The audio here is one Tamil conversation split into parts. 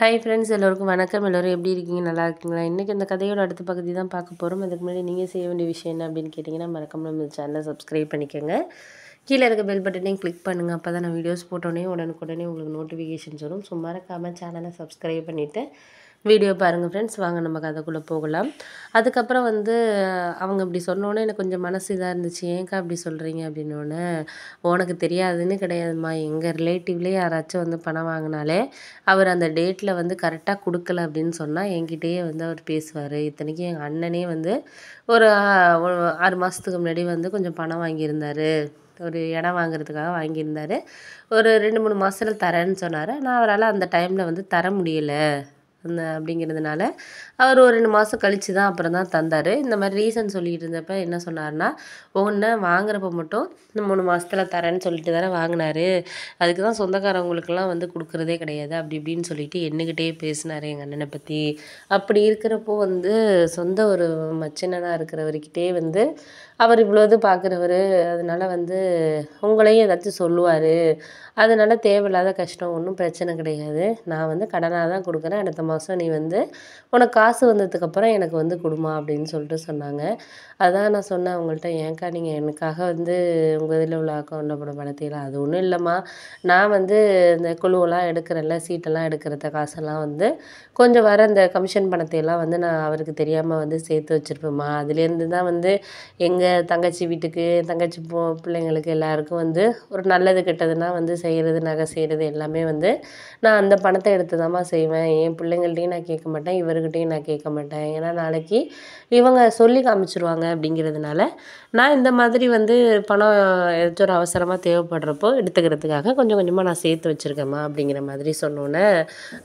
ஹாய் ஃப்ரெண்ட்ஸ் எல்லோருக்கும் வணக்கம் எல்லோரும் எப்படி இருக்கீங்க நல்லா இருக்கீங்களா இன்றைக்கி இந்த கதையோட அடுத்த பகுதி தான் பார்க்க போகிறோம் அதுக்கு முன்னாடி நீங்கள் செய்ய வேண்டிய விஷயம் என்ன அப்படின்னு கேட்டிங்கன்னா மறக்காமல் நம்ம சேனலை சப்ஸ்கிரைப் பண்ணிக்கோங்க கீழே இருக்க பெல் பட்டனையும் கிளிக் பண்ணுங்கள் அப்போ தான் நான் வீடியோஸ் போட்டோடனே உடனுக்குடனே உங்களுக்கு நோட்டிஃபிகேஷன்ஸ் வரும் ஸோ மறக்காமல் சேனலை சப்ஸ்கிரைப் பண்ணிவிட்டு வீடியோ பாருங்கள் ஃப்ரெண்ட்ஸ் வாங்க நம்ம கதைக்குள்ளே போகலாம் அதுக்கப்புறம் வந்து அவங்க இப்படி சொன்னோன்னே எனக்கு கொஞ்சம் மனசு இதாக இருந்துச்சு ஏங்க்கா அப்படி சொல்கிறீங்க அப்படின்னோடனே உனக்கு தெரியாதுன்னு கிடையாதுமா எங்கள் ரிலேட்டிவ்லேயே யாராச்சும் வந்து பணம் வாங்கினாலே அவர் அந்த டேட்டில் வந்து கரெக்டாக கொடுக்கல அப்படின்னு சொன்னால் என்கிட்டயே வந்து அவர் பேசுவார் இத்தனைக்கும் எங்கள் அண்ணனே வந்து ஒரு ஆறு மாதத்துக்கு முன்னாடி வந்து கொஞ்சம் பணம் வாங்கியிருந்தார் ஒரு இடம் வாங்குறதுக்காக வாங்கியிருந்தார் ஒரு ரெண்டு மூணு மாதத்தில் தரேன்னு சொன்னார் ஆனால் அவரால் அந்த டைமில் வந்து தர முடியலை அந்த அப்படிங்கிறதுனால அவர் ஒரு ரெண்டு மாதம் கழித்து தான் அப்புறம் தான் தந்தார் இந்த மாதிரி ரீசன் சொல்லிகிட்டு இருந்தப்ப என்ன சொன்னார்னா ஒன்று வாங்குறப்ப மட்டும் இந்த மூணு மாதத்தில் தரேன்னு சொல்லிட்டு தானே வாங்கினாரு அதுக்கு தான் சொந்தக்காரவங்களுக்கெல்லாம் வந்து கொடுக்குறதே கிடையாது அப்படி இப்படின்னு சொல்லிட்டு என்னக்கிட்டே பேசினார் எங்கள் அண்ணனை பற்றி அப்படி இருக்கிறப்போ வந்து சொந்த ஒரு மச்சனாக இருக்கிறவர்கிட்டே வந்து அவர் இவ்வளோ இது பார்க்குறவர் அதனால் வந்து உங்களையும் ஏதாச்சும் சொல்லுவார் அதனால் தேவையில்லாத கஷ்டம் ஒன்றும் பிரச்சனை கிடையாது நான் வந்து கடனாக தான் கொடுக்குறேன் அடுத்த மாதம் நீ வந்து உனக்கு காசு வந்ததுக்கப்புறம் எனக்கு வந்து கொடுமா அப்படின்னு சொல்லிட்டு சொன்னாங்க அதான் நான் சொன்னேன் அவங்கள்ட்ட ஏன்க்கா நீங்கள் எனக்காக வந்து உங்கள் இதில் உள்ள அக்கௌண்ட்டில் போட பணத்தையில் அது ஒன்றும் இல்லைம்மா நான் வந்து இந்த குழுவெல்லாம் எடுக்கிறேன்ல சீட்டெல்லாம் எடுக்கிறத காசெல்லாம் வந்து கொஞ்சம் வர அந்த கமிஷன் பணத்தையெல்லாம் வந்து நான் அவருக்கு தெரியாமல் வந்து சேர்த்து வச்சுருப்பேம்மா அதுலேருந்து தான் வந்து எங்கள் தங்கச்சி வீட்டுக்கு தங்கச்சி பிள்ளைங்களுக்கு எல்லாருக்கும் வந்து ஒரு நல்லது கெட்டதுன்னா வந்து செய்கிறது நகை செய்கிறது எல்லாமே வந்து நான் அந்த பணத்தை எடுத்து தான்மா செய்வேன் என் பிள்ளைங்க பிள்ளைங்கள்ட்டையும் நான் கேட்க மாட்டேன் இவர்கிட்டையும் நான் கேட்க மாட்டேன் ஏன்னா நாளைக்கு இவங்க சொல்லி காமிச்சிருவாங்க அப்படிங்கிறதுனால நான் இந்த மாதிரி வந்து பணம் ஏதாச்சும் ஒரு அவசரமாக தேவைப்படுறப்போ எடுத்துக்கிறதுக்காக கொஞ்சம் கொஞ்சமாக நான் சேர்த்து வச்சுருக்கேம்மா அப்படிங்கிற மாதிரி சொன்னோன்னே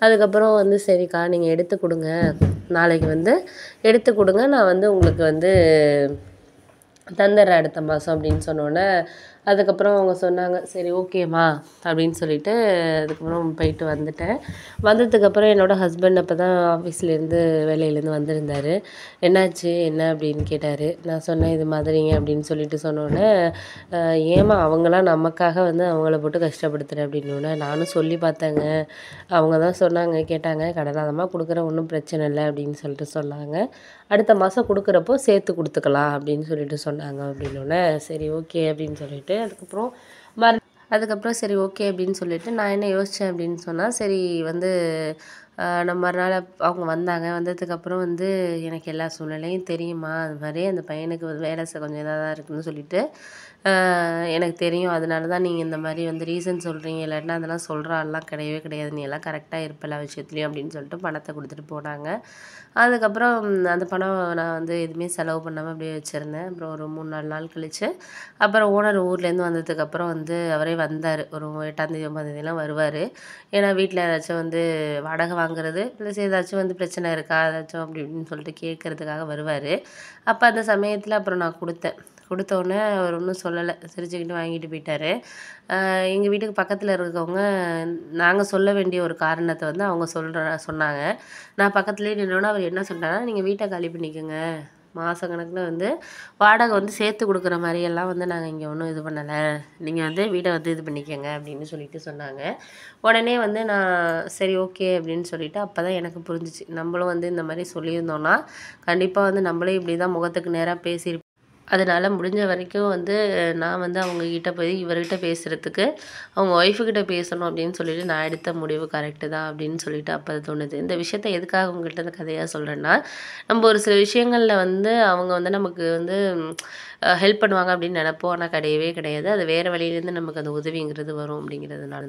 அதுக்கப்புறம் வந்து சரிக்கா நீங்கள் எடுத்து கொடுங்க நாளைக்கு வந்து எடுத்து கொடுங்க நான் வந்து உங்களுக்கு வந்து தந்துடுறேன் அடுத்த மாதம் அப்படின்னு சொன்னோன்னே அதுக்கப்புறம் அவங்க சொன்னாங்க சரி ஓகேம்மா அப்படின்னு சொல்லிட்டு அதுக்கப்புறம் போயிட்டு வந்துட்டேன் வந்ததுக்கப்புறம் என்னோடய ஹஸ்பண்ட் அப்போ தான் ஆஃபீஸ்லேருந்து வேலையிலேருந்து வந்திருந்தார் என்னாச்சு என்ன அப்படின்னு கேட்டார் நான் சொன்னேன் இது மாதிரிங்க அப்படின்னு சொல்லிட்டு சொன்னோன்னே ஏமா அவங்களாம் நமக்காக வந்து அவங்கள போட்டு கஷ்டப்படுத்துகிறேன் அப்படின்னோடனே நானும் சொல்லி பார்த்தேங்க அவங்க தான் சொன்னாங்க கேட்டாங்க கடனாதமாக கொடுக்குற ஒன்றும் பிரச்சனை இல்லை அப்படின்னு சொல்லிட்டு சொன்னாங்க அடுத்த மாதம் கொடுக்குறப்போ சேர்த்து கொடுத்துக்கலாம் அப்படின்னு சொல்லிட்டு சொன்னாங்க சொன்னாங்க அப்படின்னோடனே சரி ஓகே அப்படின்னு சொல்லிட்டு அதுக்கப்புறம் மறு அதுக்கப்புறம் சரி ஓகே அப்படின்னு சொல்லிட்டு நான் என்ன யோசித்தேன் அப்படின்னு சொன்னால் சரி வந்து நம்ம மறுநாள் அவங்க வந்தாங்க வந்ததுக்கப்புறம் வந்து எனக்கு எல்லா சூழ்நிலையும் தெரியுமா அது மாதிரி அந்த பையனுக்கு வேலை கொஞ்சம் இதாக தான் இருக்குதுன்னு சொல்லிட்டு எனக்கு தெரியும் அதனால தான் நீங்கள் இந்த மாதிரி வந்து ரீசன் சொல்கிறீங்க இல்லாட்டினா அதெல்லாம் சொல்கிற ஆள்லாம் கிடையவே கிடையாது நீ எல்லாம் கரெக்டாக இருப்ப எல்லா விஷயத்துலையும் அப்படின்னு சொல்லிட்டு பணத்தை கொடுத்துட்டு போனாங்க அதுக்கப்புறம் அந்த பணம் நான் வந்து எதுவுமே செலவு பண்ணாமல் அப்படியே வச்சுருந்தேன் அப்புறம் ஒரு மூணு நாலு நாள் கழித்து அப்புறம் ஓனர் ஊர்லேருந்து வந்ததுக்கப்புறம் வந்து அவரே வந்தார் ஒரு எட்டாந்தேதி ஒன்பதாந்தேதிலாம் வருவார் ஏன்னா வீட்டில் ஏதாச்சும் வந்து வாடகை வாங்குறது ப்ளஸ் ஏதாச்சும் வந்து பிரச்சனை இருக்கா ஏதாச்சும் அப்படி இப்படின்னு சொல்லிட்டு கேட்குறதுக்காக வருவார் அப்போ அந்த சமயத்தில் அப்புறம் நான் கொடுத்தேன் கொடுத்தோன்னே அவர் ஒன்றும் சொல்லலை சிரிச்சுக்கிட்டு வாங்கிட்டு போயிட்டார் எங்கள் வீட்டுக்கு பக்கத்தில் இருக்கவங்க நாங்கள் சொல்ல வேண்டிய ஒரு காரணத்தை வந்து அவங்க சொல்கிற சொன்னாங்க நான் பக்கத்துலேயே நின்னோன்னா அவர் என்ன சொன்னார்னா நீங்கள் வீட்டை காலி பண்ணிக்கோங்க மாத கணக்கில் வந்து வாடகை வந்து சேர்த்து கொடுக்குற மாதிரியெல்லாம் வந்து நாங்கள் இங்கே ஒன்றும் இது பண்ணலை நீங்கள் வந்து வீடை வந்து இது பண்ணிக்கோங்க அப்படின்னு சொல்லிட்டு சொன்னாங்க உடனே வந்து நான் சரி ஓகே அப்படின்னு சொல்லிவிட்டு அப்போ தான் எனக்கு புரிஞ்சிச்சு நம்மளும் வந்து இந்த மாதிரி சொல்லியிருந்தோன்னா கண்டிப்பாக வந்து நம்மளே இப்படி தான் முகத்துக்கு நேராக பேசியிருப்போம் அதனால் முடிஞ்ச வரைக்கும் வந்து நான் வந்து அவங்கக்கிட்ட போய் இவர்கிட்ட பேசுகிறதுக்கு அவங்க ஒய்ஃபுக்கிட்ட பேசணும் அப்படின்னு சொல்லிட்டு நான் எடுத்த முடிவு கரெக்டு தான் அப்படின்னு சொல்லிட்டு அப்போ தோணுது இந்த விஷயத்த எதுக்காக அவங்ககிட்ட இந்த கதையாக சொல்கிறேன்னா நம்ம ஒரு சில விஷயங்களில் வந்து அவங்க வந்து நமக்கு வந்து ஹெல்ப் பண்ணுவாங்க அப்படின்னு நினப்போம் ஆனால் கிடையவே கிடையாது அது வேறு வழியிலேருந்து நமக்கு அந்த உதவிங்கிறது வரும் அப்படிங்கிறதுனால